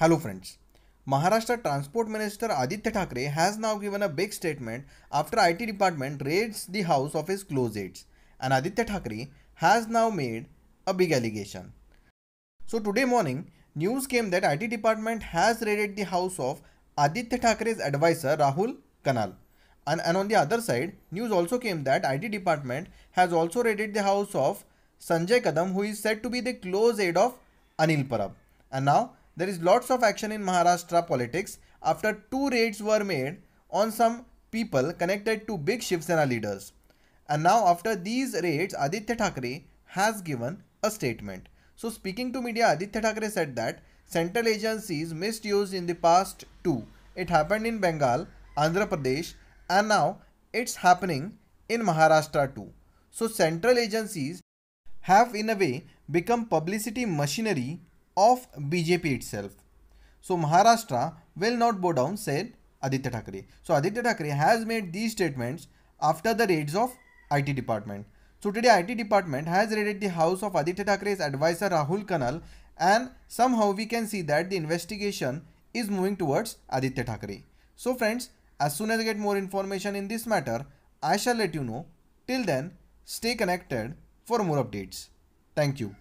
Hello friends. Maharashtra Transport Minister Aditya Thakre has now given a big statement after IT department raids the house of his close aides, and Aditya Thakre has now made a big allegation. So today morning news came that IT department has raided the house of Aditya Thakre's advisor Rahul Kanal. And, and on the other side news also came that IT department has also raided the house of Sanjay Kadam who is said to be the close aide of Anil Parab. And now there is lots of action in Maharashtra politics after two raids were made on some people connected to big Shiv Sena leaders. And now after these raids, Aditya Thakre has given a statement. So speaking to media, Aditya Thakre said that central agencies misused in the past too. It happened in Bengal, Andhra Pradesh and now it's happening in Maharashtra too. So central agencies have in a way become publicity machinery of BJP itself. So Maharashtra will not bow down, said Aditya Thakre. So Aditya Thakre has made these statements after the raids of IT department. So today IT department has raided the house of Aditya Thakre's advisor Rahul Kanal and somehow we can see that the investigation is moving towards Aditya Thakre. So friends, as soon as I get more information in this matter, I shall let you know. Till then, stay connected for more updates. Thank you.